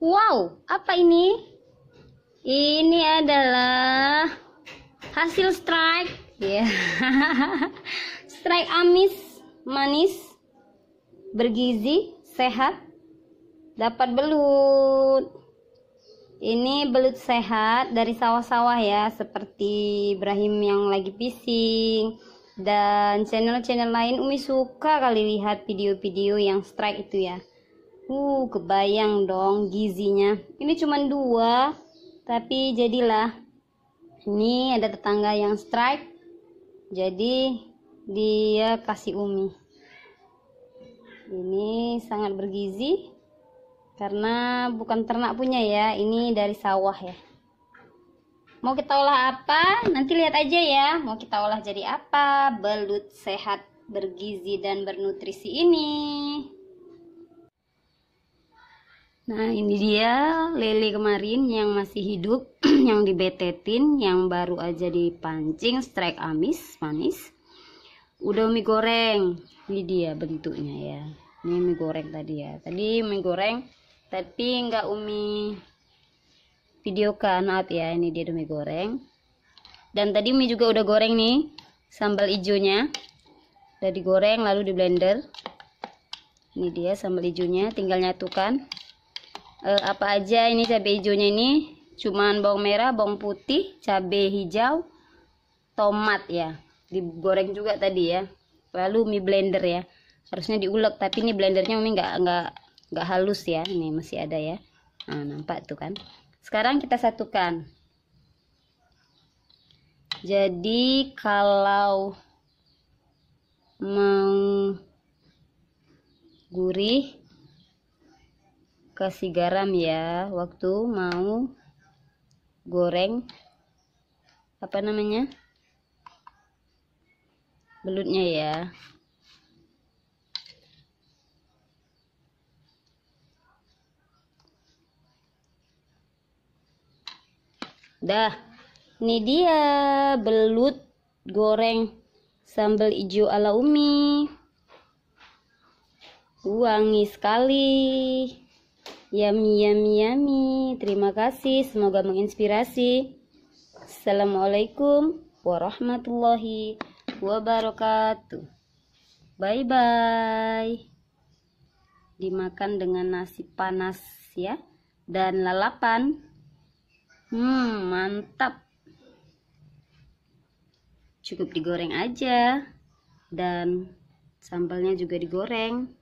Wow, apa ini? Ini adalah hasil strike. Yeah. strike amis, manis, bergizi, sehat, dapat belut. Ini belut sehat dari sawah-sawah ya, seperti Ibrahim yang lagi pising dan channel-channel lain Umi suka kali lihat video-video yang strike itu ya. Uh, kebayang dong gizinya. Ini cuma dua, tapi jadilah. Ini ada tetangga yang strike, jadi dia kasih umi. Ini sangat bergizi karena bukan ternak punya ya, ini dari sawah ya. Mau kita olah apa? Nanti lihat aja ya. Mau kita olah jadi apa? Belut sehat, bergizi dan bernutrisi ini. Nah, ini dia lele kemarin yang masih hidup, yang dibetetin, yang baru aja dipancing, strike amis, manis. Udah mie goreng. Ini dia bentuknya ya. Ini mie goreng tadi ya. Tadi mie goreng, tapi nggak umi video maaf ya. Ini dia mie goreng. Dan tadi mie juga udah goreng nih, sambal hijaunya. Udah digoreng lalu di blender. Ini dia sambal hijaunya, tinggal nyatukan. Eh, apa aja ini cabai hijaunya ini cuman bawang merah bawang putih cabai hijau tomat ya digoreng juga tadi ya lalu mie blender ya harusnya diulek tapi ini blendernya mie nggak nggak nggak halus ya ini masih ada ya nah, nampak tuh kan sekarang kita satukan jadi kalau menggurih kasih garam ya waktu mau goreng apa namanya belutnya ya dah ini dia belut goreng sambal hijau ala umi wangi sekali Yami yami yami. Terima kasih, semoga menginspirasi. Assalamualaikum warahmatullahi wabarakatuh. Bye bye. Dimakan dengan nasi panas ya dan lalapan. Hmm, mantap. Cukup digoreng aja dan sambalnya juga digoreng.